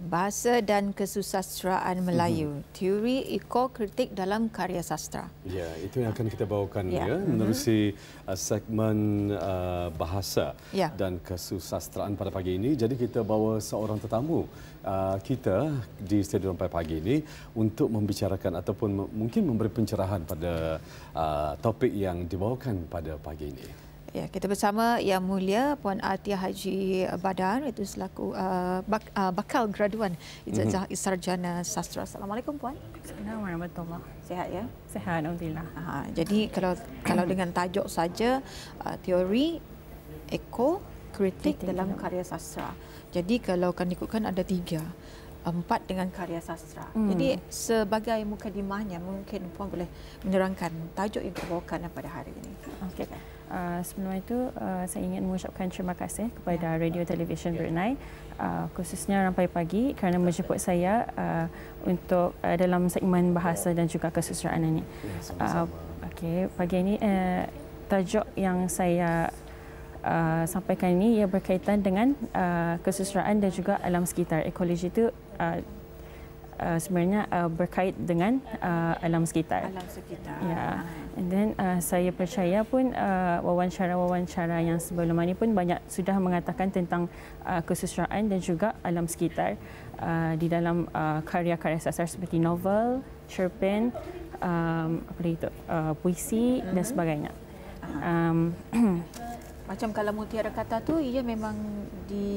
Bahasa dan Kesusasteraan mhm. Melayu, mm-hmm. Teori Ekokritik dalam Karya Sastra. Ya, itu yang akan kita bawakan ya, ya mhm. menerusi mm-hmm. segmen uh, Bahasa ya. dan kesusasteraan pada pagi ini. Jadi kita bawa seorang tetamu uh, kita di studio pada pagi ini untuk membicarakan ataupun mungkin memberi pencerahan pada uh, topik yang dibawakan pada pagi ini. Ya, kita bersama Yang Mulia Puan Atiyah Haji Badar itu selaku uh, bak, uh, bakal graduan Ijazah mm-hmm. Sarjana Sastra. Assalamualaikum Puan. Assalamualaikum warahmatullahi Sehat ya? Sehat alhamdulillah. Ha, jadi kalau kalau dengan tajuk saja uh, teori eko kritik dalam ya. karya sastra. Jadi kalau kan ikutkan ada tiga empat dengan karya sastra. Hmm. Jadi sebagai mukadimahnya mungkin puan boleh menerangkan tajuk yang dibawakan pada hari ini. Okey. Uh, sebelum itu uh, saya ingin mengucapkan terima kasih kepada ya. Radio Television ya. Brunei uh, khususnya Rampai Pagi kerana menjemput saya uh, untuk uh, dalam segmen bahasa ya. dan juga kesusteraan ini. Uh, Okey, pagi ini uh, tajuk yang saya Uh, sampaikan ini ia berkaitan dengan uh, kesusteraan dan juga alam sekitar ekologi itu uh, uh, sebenarnya uh, berkait dengan uh, alam sekitar. Alam sekitar. Ya. Yeah. Dan uh, saya percaya pun uh, wawancara-wawancara yang sebelum ini pun banyak sudah mengatakan tentang uh, kesusahan dan juga alam sekitar uh, di dalam uh, karya-karya sastra seperti novel, cerpen, um, apa itu uh, puisi mm-hmm. dan hmm. sebagainya. Ah. Um, macam kalau mutiara kata tu ia memang di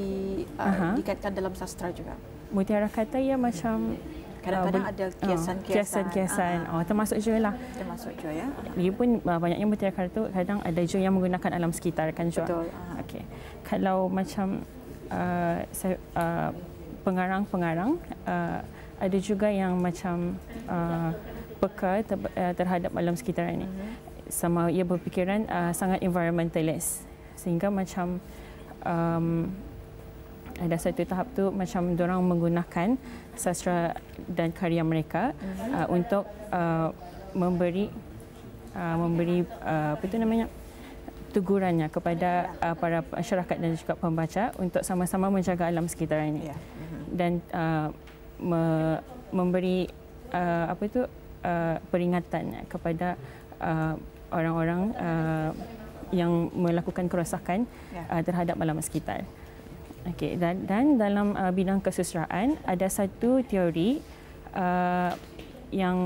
uh, dikaitkan dalam sastra juga mutiara kata ya macam kadang-kadang uh, ada uh, kiasan-kiasan. Kiasan-kiasan. Ah, ah. Oh, termasuk jua lah. Termasuk jua ya. Dia pun uh, banyaknya mutiara kata tu kadang ada jua yang menggunakan alam sekitar kan jua. Betul. uh ah. Okey. Kalau macam uh, saya, uh, pengarang-pengarang uh, ada juga yang macam uh, peka ter- terhadap alam sekitar ini. Mhm. Sama ia berfikiran uh, sangat environmentalist sehingga macam um, ada satu tahap tu macam orang menggunakan sastra dan karya mereka mhm. uh, untuk uh, memberi uh, memberi uh, apa tu namanya tegurannya kepada uh, para masyarakat dan juga pembaca untuk sama-sama menjaga alam sekitar ini ya, mhm. dan uh, me- memberi uh, apa tu uh, peringatan kepada uh, orang-orang uh, yang melakukan kerosakan ya. uh, terhadap alam sekitar. Okey dan dan dalam uh, bidang kesusteraan ada satu teori uh, yang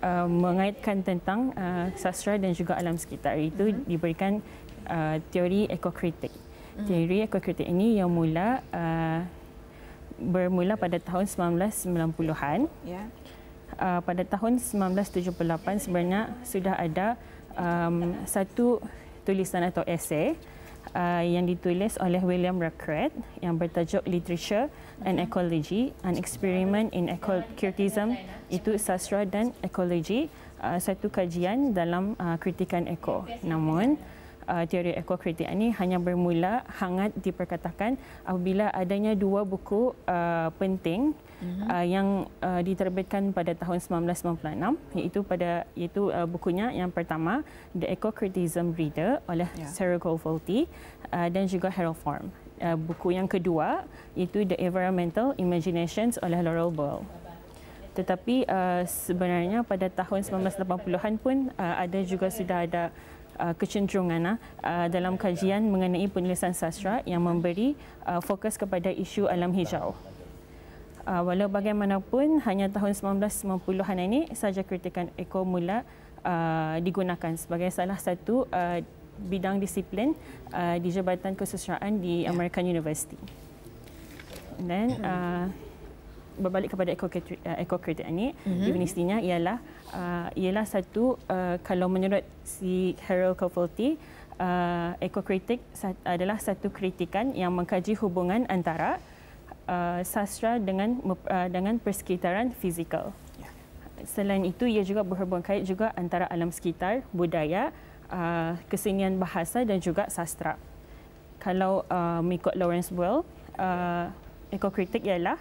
uh, mengaitkan tentang uh, sastra dan juga alam sekitar itu uh-huh. diberikan uh, teori ekokritik. Uh-huh. Teori ekokritik ini yang mula uh, bermula pada tahun 1990-an. Yeah. Uh, pada tahun 1978 sebenarnya sudah ada um, satu tulisan atau esei Uh, yang ditulis oleh William Rackrett yang bertajuk Literature and Ecology An Experiment in Ecocurtism itu sastra dan ekologi uh, satu kajian dalam uh, kritikan eko namun uh, teori ekokritik ini hanya bermula hangat diperkatakan apabila adanya dua buku uh, penting uh-huh. uh, yang uh, diterbitkan pada tahun 1996 iaitu pada iaitu uh, bukunya yang pertama The Ecocriticism Reader oleh yeah. Sarah Covolti uh, dan juga Harold Form. Uh, buku yang kedua itu The Environmental Imaginations oleh Laurel Boyle. Tetapi uh, sebenarnya pada tahun 1980-an pun uh, ada juga sudah ada Uh, kecenderungan ah, uh, dalam kajian mengenai penulisan sastra yang memberi uh, fokus kepada isu alam hijau. Uh, walau bagaimanapun, hanya tahun 1990-an ini sahaja kritikan eko mula uh, digunakan sebagai salah satu uh, bidang disiplin uh, di Jabatan Kesusahan di American University. Dan uh, berbalik kepada Eco eh, Creator ini mm-hmm. definisinya ialah uh, ialah satu uh, kalau menurut si Harold Cofulty uh, Eco Critic adalah satu kritikan yang mengkaji hubungan antara uh, sastra dengan uh, dengan persekitaran fizikal. Selain itu ia juga berhubung kait juga antara alam sekitar, budaya, uh, kesenian bahasa dan juga sastra. Kalau uh, mengikut Lawrence Bull, uh, Eco ialah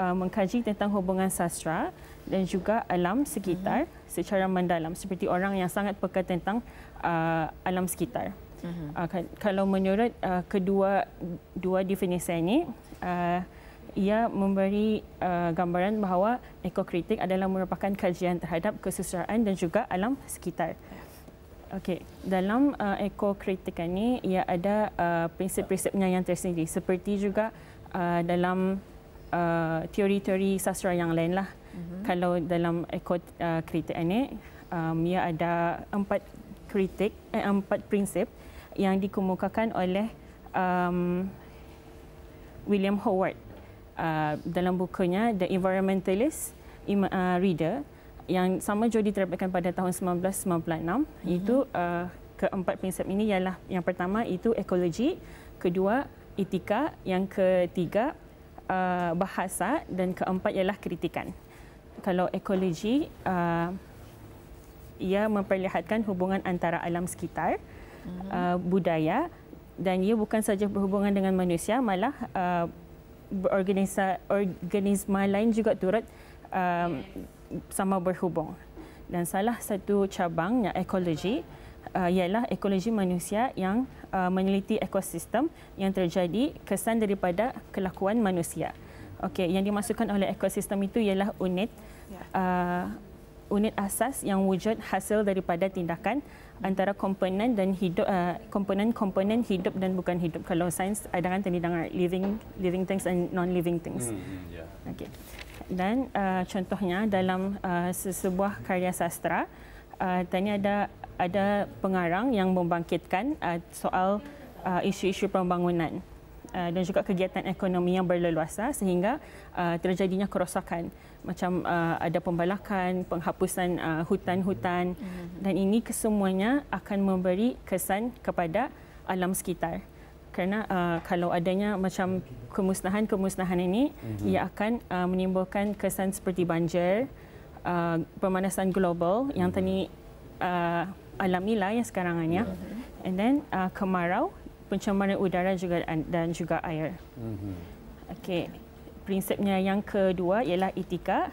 uh, mengkaji tentang hubungan sastra dan juga alam sekitar uh-huh. secara mendalam seperti orang yang sangat peka tentang uh, alam sekitar. Uh-huh. Uh, kalau menurut uh, kedua dua definisi ini uh, ia memberi uh, gambaran bahawa ekokritik adalah merupakan kajian terhadap kesusahan dan juga alam sekitar. Okey, dalam uh, ekokritikan ini ia ada uh, prinsip-prinsipnya yang tersendiri seperti juga uh, dalam uh, teori-teori sastra yang lain lah. Mm-hmm. Kalau dalam ekot uh, kritik ini, um, ia ada empat kritik, eh, empat prinsip yang dikemukakan oleh um, William Howard uh, dalam bukunya The Environmentalist Ima, uh, Reader yang sama juga diterbitkan pada tahun 1996 mm-hmm. itu uh, keempat prinsip ini ialah yang pertama itu ekologi, kedua etika, yang ketiga Uh, bahasa dan keempat ialah kritikan. Kalau ekologi, uh, ia memperlihatkan hubungan antara alam sekitar, mhm. uh, budaya dan ia bukan saja berhubungan dengan manusia, malah organisma lain juga turut um, sama berhubung. Dan salah satu cabangnya ekologi, uh, ialah ekologi manusia yang uh, meneliti ekosistem yang terjadi kesan daripada kelakuan manusia. Okey, yang dimasukkan oleh ekosistem itu ialah unit ya. uh, unit asas yang wujud hasil daripada tindakan antara komponen dan hidup uh, komponen-komponen hidup dan bukan hidup kalau sains ada kan tindakan living living things and non-living things. Hmm, hmm yeah. Okey. Dan uh, contohnya dalam uh, sebuah karya sastra uh, tanya ada ada pengarang yang membangkitkan uh, soal uh, isu-isu pembangunan uh, dan juga kegiatan ekonomi yang berleluasa sehingga uh, terjadinya kerosakan macam uh, ada pembalakan, penghapusan uh, hutan-hutan mm-hmm. dan ini kesemuanya akan memberi kesan kepada alam sekitar kerana uh, kalau adanya macam kemusnahan-kemusnahan ini mm-hmm. ia akan uh, menimbulkan kesan seperti banjir, uh, pemanasan global yang mm-hmm. tadi uh, alami lah yang sekarang hanya. mm mm-hmm. And then uh, kemarau, pencemaran udara juga dan juga air. Mm-hmm. Okay, prinsipnya yang kedua ialah etika.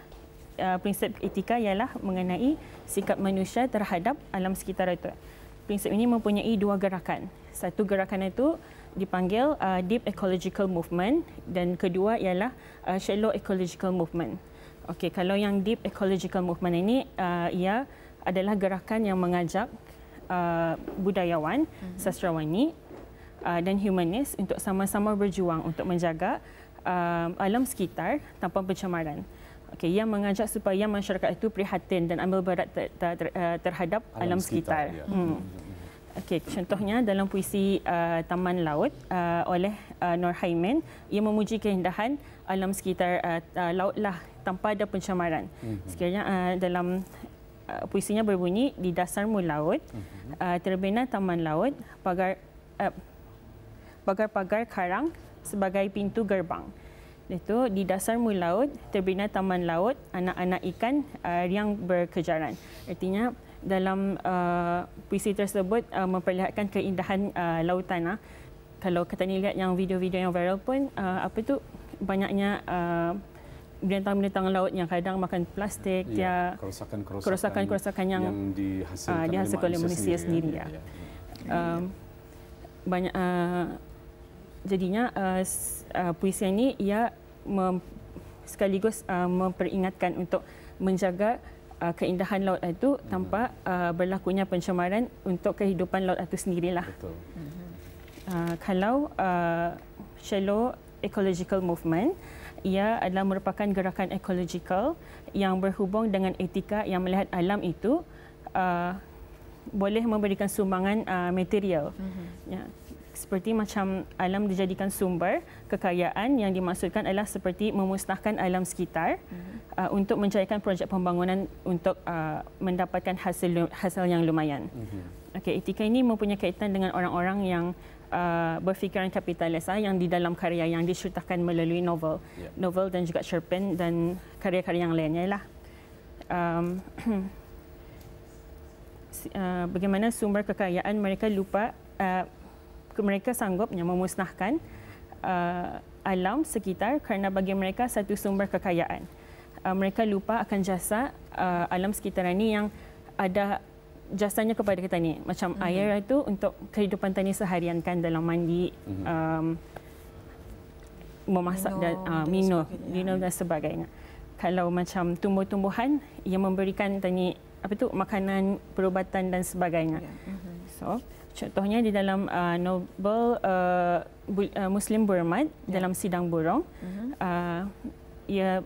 Uh, prinsip etika ialah mengenai sikap manusia terhadap alam sekitar itu. Prinsip ini mempunyai dua gerakan. Satu gerakan itu dipanggil uh, deep ecological movement dan kedua ialah uh, shallow ecological movement. Okey, kalau yang deep ecological movement ini uh, ia adalah gerakan yang mengajak uh, budayawan, mm-hmm. sastrawani uh, dan humanis untuk sama-sama berjuang untuk menjaga uh, alam sekitar tanpa pencemaran. Okay, yang mengajak supaya masyarakat itu prihatin dan ambil berat ter, ter, ter, uh, terhadap alam, alam sekitar. sekitar. Ya. Hmm. Mhm. Okay, contohnya dalam puisi uh, Taman Laut uh, oleh uh, Nur Haimin, ia memuji keindahan alam sekitar uh, uh, lautlah tanpa ada pencemaran. mm Sekiranya uh, dalam Uh, puisinya berbunyi di dasar dasarmu laut mhm. uh, terbina taman laut pagar uh, pagar-pagar uh, karang sebagai pintu gerbang itu di dasar dasarmu laut terbina taman laut anak-anak ikan uh, yang berkejaran artinya dalam uh, puisi tersebut uh, memperlihatkan keindahan uh, lautan uh. kalau kita ni lihat yang video-video yang viral pun uh, apa tu banyaknya uh, binatang-binatang laut yang kadang makan plastik, ya, kerosakan-kerosakan yang, yang dihasilkan, uh, dihasilkan oleh manusia, manusia sendiri. ya. Ya. Ya. banyak uh, jadinya uh, uh, puisi ini ia mem, sekaligus uh, memperingatkan untuk menjaga uh, keindahan laut itu hmm. tanpa uh, berlakunya pencemaran untuk kehidupan laut itu sendiri Betul. Uh, kalau uh, shallow ecological movement ia adalah merupakan gerakan ekologikal yang berhubung dengan etika yang melihat alam itu uh, boleh memberikan sumbangan uh, material. Mm-hmm. Ya. Seperti macam alam dijadikan sumber kekayaan yang dimaksudkan adalah seperti memusnahkan alam sekitar mm-hmm. uh, untuk menjayakan projek pembangunan untuk uh, mendapatkan hasil hasil yang lumayan. Mm-hmm. Okey, etika ini mempunyai kaitan dengan orang-orang yang Uh, berfikiran kapitalis ah, yang di dalam karya yang diceritakan melalui novel, yeah. novel dan juga cerpen dan karya-karya yang lainnya lah. Um, uh, bagaimana sumber kekayaan mereka lupa uh, mereka sanggupnya memusnahkan uh, alam sekitar kerana bagi mereka satu sumber kekayaan. Uh, mereka lupa akan jasa uh, alam sekitar ini yang ada jasanya kepada kita ni macam mm-hmm. air itu untuk kehidupan tani seharian kan dalam mandi mm-hmm. um, memasak minum, ah, dan uh, minum minum dan sebagainya kalau macam tumbuh-tumbuhan yang memberikan tani apa tu makanan perubatan dan sebagainya yeah. mm-hmm. so contohnya di dalam uh, ah, noble uh, ah, uh, muslim Burma yeah. dalam sidang burung mm-hmm. uh, ia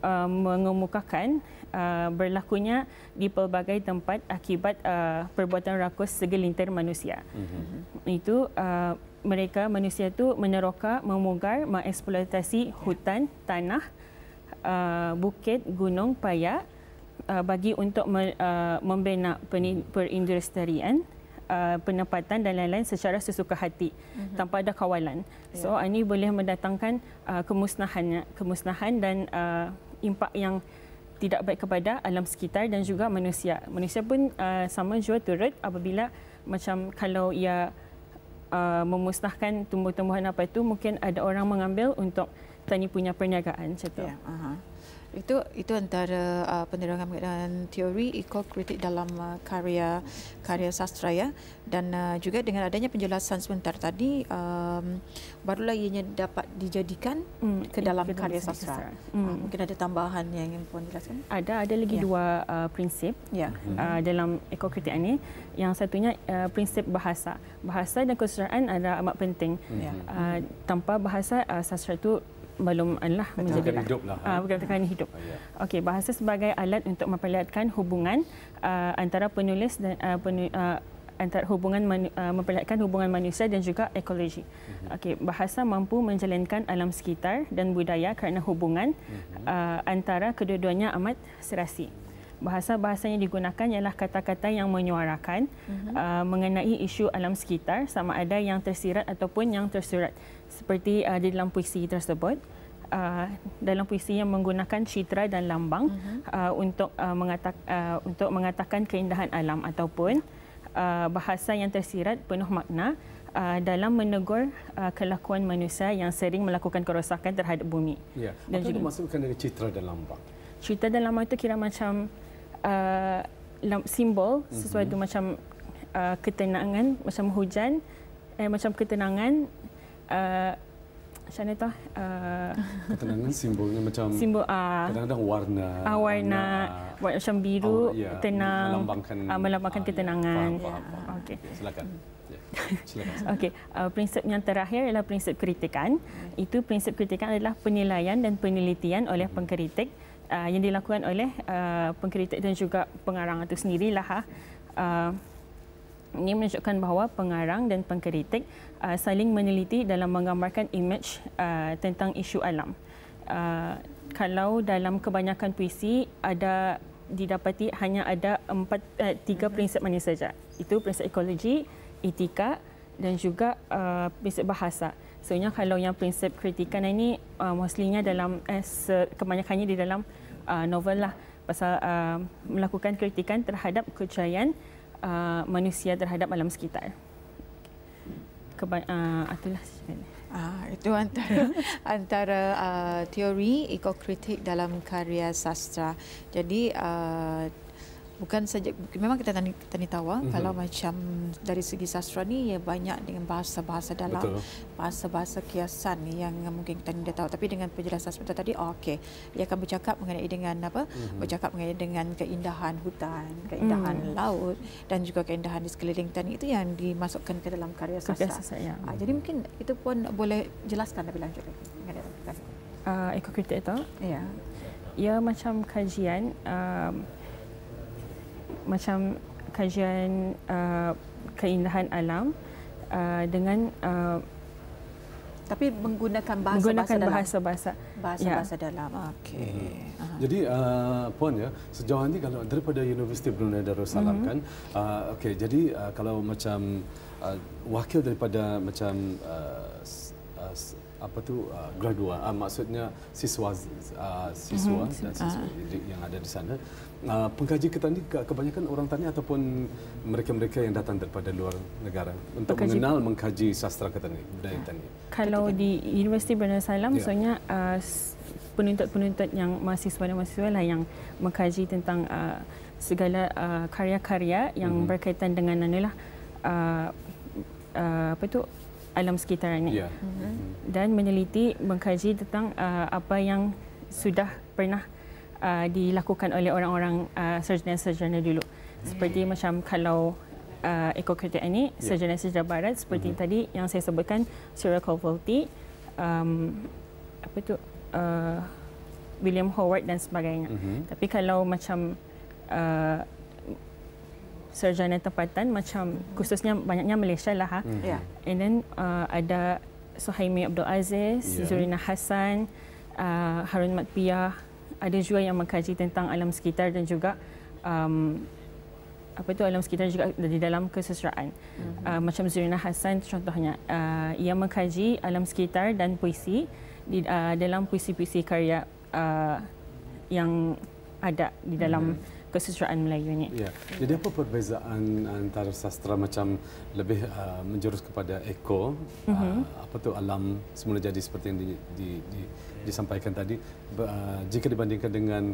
uh, mengemukakan Uh, berlakunya di pelbagai tempat akibat uh, perbuatan rakus segelintir manusia. Mm-hmm. Itu uh, mereka manusia itu meneroka, memugar, mengeksploitasi hutan, tanah, uh, bukit, gunung, paya uh, bagi untuk me, uh, membina mhm. perindustrian. Uh, penempatan dan lain-lain secara sesuka hati uh-huh. tanpa ada kawalan. Yeah. So ini boleh mendatangkan uh, kemusnahannya, kemusnahan dan uh, impak yang tidak baik kepada alam sekitar dan juga manusia. Manusia pun uh, sama juga turut apabila macam kalau ia uh, memusnahkan tumbuh-tumbuhan apa itu mungkin ada orang mengambil untuk tani punya perniagaan Yeah. Ya, uh-huh itu itu antara uh, penerangan dan teori ekokritik dalam uh, karya karya sastra ya dan uh, juga dengan adanya penjelasan sebentar tadi um, barulah ianya dapat dijadikan mm, ke dalam karya, karya sastra, sastra. Mm. Uh, mungkin ada tambahan yang ingin puan jelaskan ada ada lagi yeah. dua uh, prinsip yeah. uh, dalam ekokritik ini yang satunya uh, prinsip bahasa bahasa dan kesusahan adalah amat penting yeah. uh, tanpa bahasa uh, sastra itu belum adalah menjadi Lah. Uh, bukan tekanan hidup. Ah, ya. Okey, bahasa sebagai alat untuk memperlihatkan hubungan uh, antara penulis dan uh, penu, uh, antara hubungan manu, uh, memperlihatkan hubungan manusia dan juga ekologi. Mhm. Okey, bahasa mampu menjalankan alam sekitar dan budaya kerana hubungan uh, antara kedua-duanya amat serasi. Bahasa-bahasa yang digunakan ialah kata-kata yang menyuarakan uh-huh. uh, mengenai isu alam sekitar sama ada yang tersirat ataupun yang tersurat seperti uh, di dalam puisi tersebut Uh, dalam puisi yang menggunakan citra dan lambang uh-huh. uh, untuk uh, mengatak, uh, untuk mengatakan keindahan alam ataupun uh, bahasa yang tersirat penuh makna uh, dalam menegur uh, kelakuan manusia yang sering melakukan kerosakan terhadap bumi. Ya. Apa dan juga masukkan dengan citra dan lambang. Citra dan lambang itu kira macam uh, simbol mhm. sesuatu uh-huh. macam uh, ketenangan, macam hujan, eh, macam ketenangan Eh, macam mana tu? Uh, eh, ketenangan simbolnya macam simbol, uh, kadang-kadang warna. Uh, warna, warna macam biru, uh, oh, yeah, tenang, melambangkan, uh, melambangkan uh, ketenangan. Yeah, faham, faham, faham. Okay. Okay, hmm. ya, silakan. Okey, uh, prinsip yang terakhir ialah prinsip kritikan. Hmm. Itu prinsip kritikan adalah penilaian dan penelitian oleh hmm. pengkritik uh, yang dilakukan oleh uh, pengkritik dan juga pengarang itu sendirilah. Uh, ini menunjukkan bahawa pengarang dan pengkritik uh, saling meneliti dalam menggambarkan image uh, tentang isu alam. Uh, kalau dalam kebanyakan puisi ada didapati hanya ada empat uh, tiga mhm. prinsip mana saja. Itu prinsip ekologi, etika dan juga uh, prinsip bahasa. Sebenarnya kalau yang prinsip kritikan ini uh, mostly dalam eh, kebanyakannya di dalam uh, novel lah pasal uh, melakukan kritikan terhadap kecayaan uh, manusia terhadap alam sekitar keba- uh, itulah sebenarnya. Ah, itu antara antara uh, teori ekokritik dalam karya sastra. Jadi uh, bukan saja memang kita tani, tani tawa mm-hmm. kalau macam dari segi sastra ni ya banyak dengan bahasa-bahasa dalam bahasa-bahasa kiasan yang mungkin kita tidak tahu tapi dengan penjelasan sebentar tadi oh, okey dia akan bercakap mengenai dengan apa mm-hmm. bercakap mengenai dengan keindahan hutan keindahan mm. laut dan juga keindahan di sekeliling tani itu yang dimasukkan ke dalam karya sastra karya sastra ah, ya. ah, jadi mungkin itu pun boleh jelaskan lebih lanjut lagi mengenai uh, ah, ekokritik itu ya ia ya, macam kajian uh, macam kajian uh, keindahan alam uh, dengan uh, tapi menggunakan bahasa menggunakan bahasa bahasa bahasa ya. bahasa dalam okey uh-huh. jadi uh, puan ya sejauh ini kalau daripada Universiti Brunei Darussalam mm-hmm. kan mhm. uh, okey jadi uh, kalau macam uh, wakil daripada macam uh, uh apa tu uh, gradua uh, maksudnya siswa uh, siswa mm-hmm. dan siswa uh. yang ada di sana uh, pengkaji kita ni kebanyakan orang tani ataupun mereka-mereka yang datang daripada luar negara untuk pengkaji. mengenal mengkaji sastra kita ni budaya ya. tani kalau di Universiti Brunei Salam yeah. soalnya uh, penuntut-penuntut yang mahasiswa dan mahasiswa lah yang mengkaji tentang uh, segala uh, karya-karya yang mm-hmm. berkaitan dengan anulah uh, uh, apa tu alam sekitaran ini yeah. mm-hmm. dan meneliti mengkaji tentang uh, apa yang sudah pernah uh, dilakukan oleh orang-orang uh, sarjana-sarjana dulu seperti mm. macam kalau uh, ekokritik ini sarjana-sarjana barat seperti mm-hmm. tadi yang saya sebutkan Cyril Covolti um, apa tu uh, William Howard dan sebagainya mm-hmm. tapi kalau macam uh, sarjana tempatan macam khususnya banyaknya Malaysia lah. Ha. Hmm. Yeah. And then uh, ada Suhaimi Abdul Aziz, yeah. Zurina Hassan, uh, Harun Matpiah. Ada juga yang mengkaji tentang alam sekitar dan juga um, apa itu alam sekitar juga di dalam kesusteraan. Mm-hmm. Uh, macam Zurina Hassan contohnya, uh, ia mengkaji alam sekitar dan puisi di uh, dalam puisi-puisi karya uh, yang ada di dalam mm-hmm. Kesusuran Melayu ni. Ya. Jadi apa perbezaan antara sastra macam lebih uh, menjurus kepada eko, uh-huh. uh, mhm. apa tu alam semula jadi seperti yang di, di, di, disampaikan tadi, uh, jika dibandingkan dengan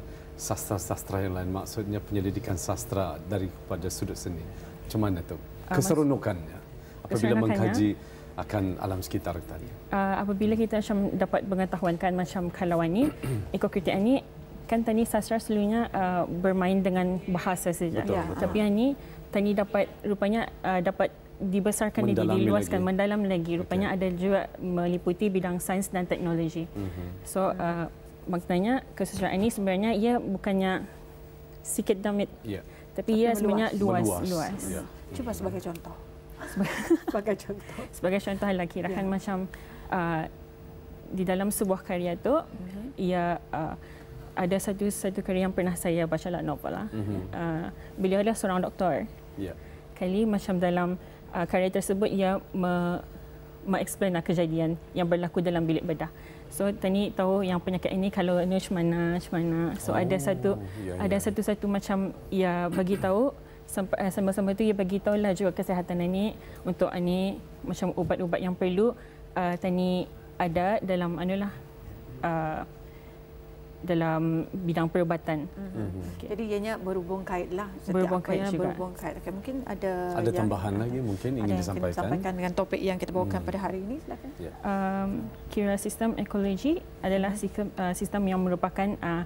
sastra-sastra yang lain, maksudnya penyelidikan sastra dari kepada sudut seni, macam mana tu? Ah, Keseronokannya apabila ya. mengkaji akan alam sekitar tadi. Uh, apabila kita macam dapat pengetahuan kan macam kalau ni ekokritik ni kan tani sastra selalunya uh, bermain dengan bahasa saja. Betul, ya. betul. Tapi yang ini tani dapat rupanya uh, dapat dibesarkan dan diluaskan lagi. Kan, mendalam lagi. Rupanya okay. ada juga meliputi bidang sains dan teknologi. Mm-hmm. So uh, maknanya kesusahan ini sebenarnya ia bukannya sikit damit. Yeah. Tapi, ia meluas. sebenarnya luas, meluas. luas. Yeah. Cuba mhm. sebagai contoh. sebagai contoh. sebagai contoh lah kira kan yeah. macam uh, di dalam sebuah karya tu mm-hmm. ia uh, ada satu satu kali yang pernah saya baca lah novel lah. Mm-hmm. Uh, beliau adalah seorang doktor. Yeah. Kali macam dalam uh, ah, karya tersebut ia me, me-explain lah kejadian yang berlaku dalam bilik bedah. So tadi tahu yang penyakit ini kalau ni macam mana, macam mana. So oh, ada satu yeah, ya. ada satu-satu macam ia bagi tahu eh, sama-sama tu ia bagi tahu lah juga kesihatan ini untuk ani macam ubat-ubat yang perlu uh, tani ada dalam anulah uh, dalam bidang perubatan. Mm-hmm. mm-hmm. Okay. Jadi ianya berhubung kaitlah. Berhubung kait juga. Berhubung kait. Okay, mungkin ada ada yang tambahan yang lagi mungkin ingin ada disampaikan. Ada yang dengan topik yang kita bawakan mm. pada hari ini. Yeah. Um, kira sistem ekologi adalah sistem, uh, sistem yang merupakan uh,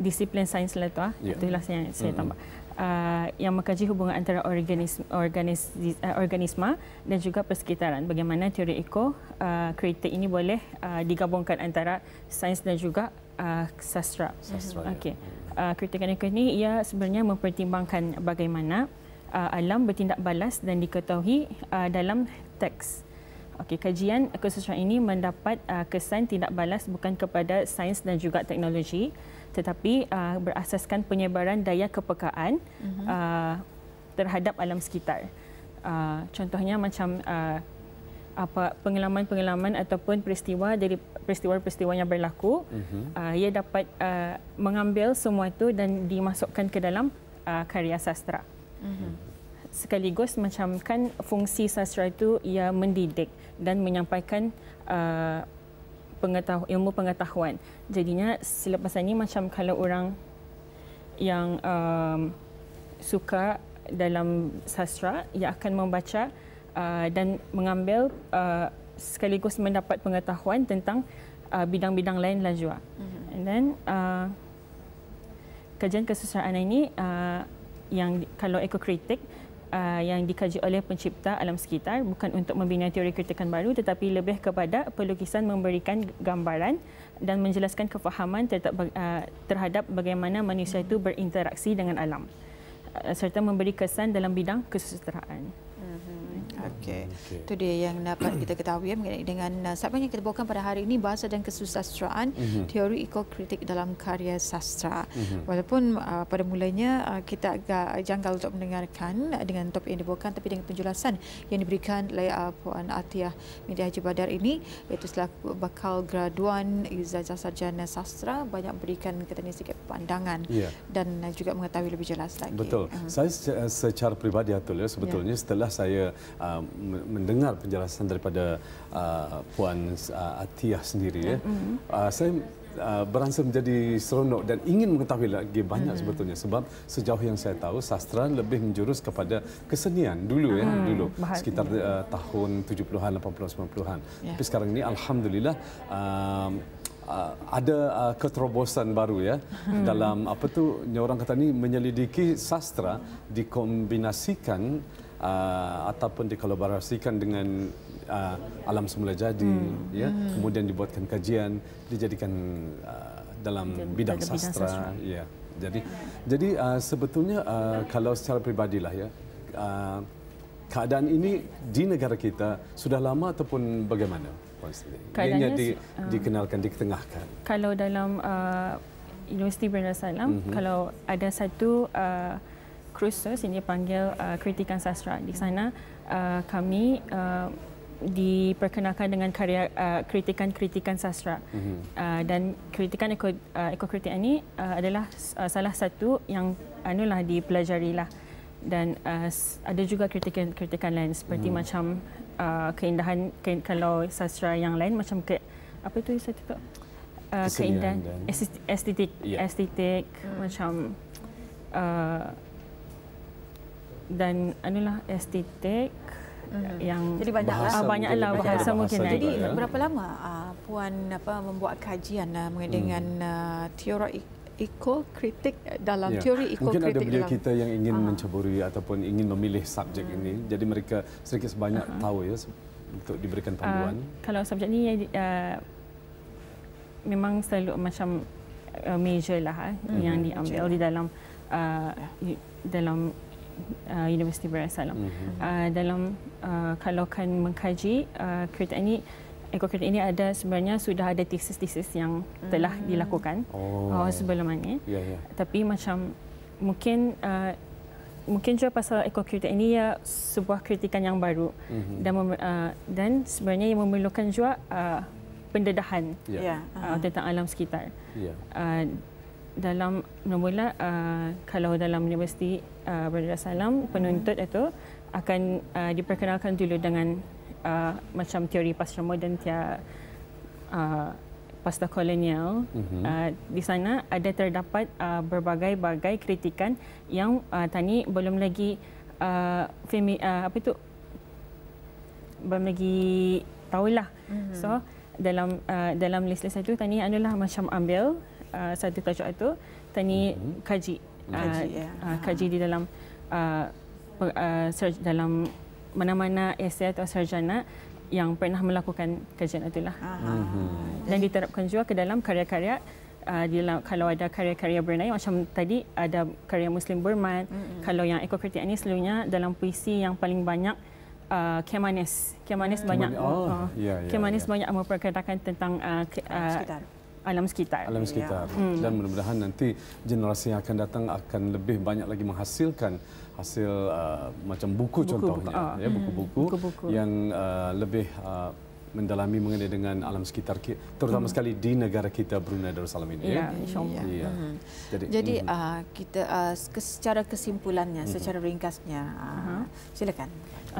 disiplin sains lah tu. Yeah. Ya. Itulah yang saya tambah. Mm-hmm uh, yang mengkaji hubungan antara organisme, organis, uh, organisma dan juga persekitaran. Bagaimana teori eko uh, kreatif ini boleh uh, digabungkan antara sains dan juga uh, sastra. sastra ya. okay. uh, kritikan eko ini ia sebenarnya mempertimbangkan bagaimana uh, alam bertindak balas dan diketahui uh, dalam teks. Okey, kajian kesusahan ini mendapat uh, kesan tindak balas bukan kepada sains dan juga teknologi tetapi uh, berasaskan penyebaran daya kepekaan mhm. uh, terhadap alam sekitar. Uh, contohnya macam uh, apa pengalaman-pengalaman ataupun peristiwa dari peristiwa-peristiwa yang berlaku uh-huh. uh, ia dapat uh, mengambil semua itu dan dimasukkan ke dalam uh, karya sastra. Uh-huh sekaligus macam kan fungsi sastra itu ia mendidik dan menyampaikan uh, pengetahu ilmu pengetahuan. Jadinya selepas ini macam kalau orang yang um, suka dalam sastra ia akan membaca uh, dan mengambil uh, sekaligus mendapat pengetahuan tentang uh, bidang-bidang lain lah juga. Mm-hmm. And then uh, kajian kesusahan ini uh, yang kalau ekokritik kritik Uh, yang dikaji oleh pencipta alam sekitar bukan untuk membina teori kritikan baru tetapi lebih kepada pelukisan memberikan gambaran dan menjelaskan kefahaman terhadap, uh, bagaimana manusia itu berinteraksi dengan alam uh, serta memberi kesan dalam bidang kesusteraan. Okey. Okay. Itu dia yang dapat kita ketahui ya, mengenai dengan uh, subjek yang kita bawakan pada hari ini bahasa dan kesusasteraan mm-hmm. teori ekokritik dalam karya sastra. Mm-hmm. Walaupun uh, pada mulanya uh, kita agak janggal untuk mendengarkan uh, dengan topik yang dibawakan tapi dengan penjelasan yang diberikan oleh uh, Puan Atiyah Media Haji Badar ini iaitu selaku bakal graduan ijazah sarjana sastra banyak berikan kita ni sikit pandangan yeah. dan uh, juga mengetahui lebih jelas lagi. Betul. Uh-huh. Saya secara peribadi atul ya sebetulnya yeah. setelah saya uh, Uh, mendengar penjelasan daripada uh, Puan uh, Atiyah sendiri ya. Mm-hmm. Uh, saya uh, berasa menjadi seronok dan ingin mengetahui lagi banyak hmm sebetulnya sebab sejauh yang saya tahu sastra lebih menjurus kepada kesenian dulu ya mm-hmm. dulu Bahan, sekitar mm-hmm. uh, tahun 70-an 80-an 90-an. Yeah. Tapi sekarang ini alhamdulillah uh, Uh, ada uh, keterobosan baru ya hmm. dalam apa tu orang kata ni menyelidiki sastra dikombinasikan uh, ataupun dikolaborasikan dengan uh, alam semula jadi hmm. ya hmm. kemudian dibuatkan kajian dijadikan uh, dalam jadi, bidang, sastra, bidang sastra ya jadi jadi uh, sebetulnya uh, kalau secara pribadilah ya uh, keadaan ini di negara kita sudah lama ataupun bagaimana Keadaannya di, uh, dikenalkan diketengahkan kalau dalam uh, Universiti Bandar Salam mm-hmm. kalau ada satu uh, Cruises ini panggil uh, kritikan sastra di sana uh, kami uh, diperkenalkan dengan karya uh, kritikan-kritikan sastra mm-hmm. uh, dan kritikan eko, uh, ekokritik ini uh, adalah uh, salah satu yang anulah dipelajari lah dan uh, ada juga kritikan-kritikan lain seperti mm-hmm. macam uh, keindahan ke, kalau sastra yang lain macam ke apa itu satu tu uh, keindahan estetik estetik mm macam uh, dan anulah estetik uh-huh. yang jadi banyak lah. Ah, lah, bahasa lah banyak lah bahasa, bahasa mungkin bahasa lah. jadi banyak. berapa lama uh, puan apa membuat kajian uh, mengenai hmm. dengan uh, teori eko kritik eh, dalam ya. teori eko kritik ada beliau dalam... kita yang ingin uh-huh. ataupun ingin memilih subjek uh ini hmm. jadi mereka sedikit sebanyak uh tahu ya untuk diberikan panduan uh, kalau subjek ini uh, eh, memang selalu macam uh, major lah uh, uh yang diambil di dalam uh, dalam uh, Universiti Brunei Darussalam. Mm-hmm. Uh, dalam uh, kalau kan mengkaji uh, kereta ini ekokrit ini ada sebenarnya sudah ada tesis-tesis yang telah hmm dilakukan oh. uh, sebelum ini. Yeah, yeah. Tapi macam mungkin uh, mungkin juga pasal ekokrit ini ya sebuah kritikan yang baru mm-hmm. dan uh, dan sebenarnya yang memerlukan juga uh, pendedahan yeah. Yeah. Uh, tentang alam sekitar. Yeah. Uh, dalam bermula uh, kalau dalam universiti uh, Brothers Salam penuntut hmm. itu akan uh, diperkenalkan dulu dengan uh, macam teori pasca moden tiap uh, pasca kolonial mm-hmm. uh, di sana ada terdapat uh, berbagai-bagai kritikan yang uh, tani belum lagi uh, femi, uh, apa itu belum lagi tahulah mm-hmm. so dalam uh, dalam list-list itu tani adalah macam ambil Uh, satu kerajaan itu tani mm-hmm. kaji mhm. Uh, kaji, ya. uh, ya. kaji di dalam uh, per, uh, ser, dalam mana-mana esai atau sarjana yang pernah melakukan kajian itulah Aha. Mhm. dan diterapkan juga ke dalam karya-karya Uh, di dalam, kalau ada karya-karya berenai macam tadi ada karya Muslim Burma. mm-hmm. kalau yang ekokritik ini selalunya dalam puisi yang paling banyak uh, Kemanis Kemanis banyak oh. uh, yeah, yeah, Kemanis yeah. banyak memperkatakan tentang uh, ke, uh, alam sekitar. Alam sekitar. Ya. Hmm. Dan mudah-mudahan nanti generasi yang akan datang akan lebih banyak lagi menghasilkan hasil uh, macam buku, buku contohnya buku, uh, ah. ya hmm. buku-buku yang uh, lebih uh, mendalami mengenai dengan alam sekitar kita, terutama hmm. sekali di negara kita Brunei Darussalam ini. Ya, ya. ya. ya. Hmm. Jadi, Jadi hmm. Uh, kita uh, secara kesimpulannya, hmm. secara ringkasnya, uh, uh hmm. -huh. silakan.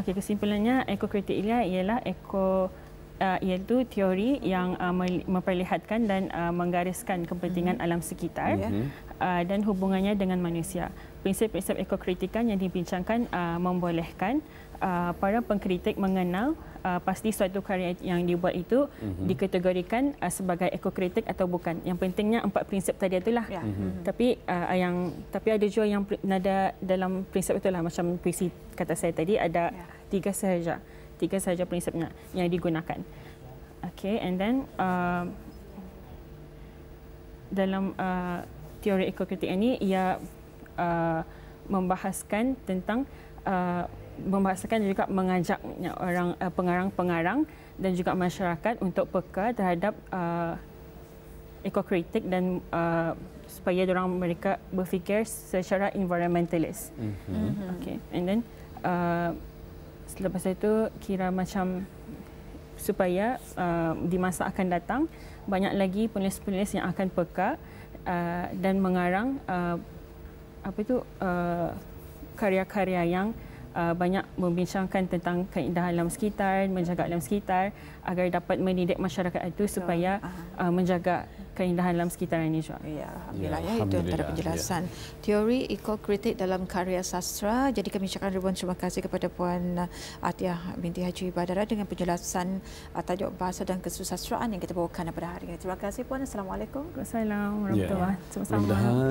Okey, kesimpulannya ekokritik ialah ekokritik uh, iaitu teori yang uh, memperlihatkan dan uh, menggariskan kepentingan mm-hmm. alam sekitar yeah. Hmm. uh, dan hubungannya dengan manusia. Prinsip-prinsip ekokritikan yang dibincangkan uh, membolehkan uh, para pengkritik mengenal uh, pasti suatu karya yang dibuat itu mm-hmm. dikategorikan uh, sebagai ekokritik atau bukan. Yang pentingnya empat prinsip tadi itulah. Yeah. Mm-hmm. Hmm. Tapi uh, yang tapi ada juga yang ada dalam prinsip itulah macam puisi kata saya tadi ada yeah. tiga sahaja tiga saja prinsipnya yang, digunakan. Okay, and then uh, dalam uh, teori ekokritik ini ia uh, membahaskan tentang uh, membahaskan juga mengajak orang uh, pengarang-pengarang dan juga masyarakat untuk peka terhadap uh, ekokritik dan uh, supaya orang mereka berfikir secara environmentalist. Mm-hmm. Okay, and then. Uh, lepas itu kira macam supaya uh, di masa akan datang banyak lagi penulis-penulis yang akan peka uh, dan mengarang uh, apa itu uh, karya-karya yang uh, banyak membincangkan tentang keindahan alam sekitar, menjaga alam sekitar agar dapat mendidik masyarakat itu supaya uh, menjaga keindahan dalam sekitar ini juga. Ya, ya, alhamdulillah, ya, itu antara penjelasan. Ya. Teori ekokritik dalam karya sastra. Jadi kami ucapkan ribuan terima kasih kepada Puan uh, Atiyah binti Haji Badara dengan penjelasan uh, tajuk bahasa dan kesusastraan yang kita bawakan pada hari ini. Terima kasih Puan. Assalamualaikum. Assalamualaikum. Ya. Sama-sama.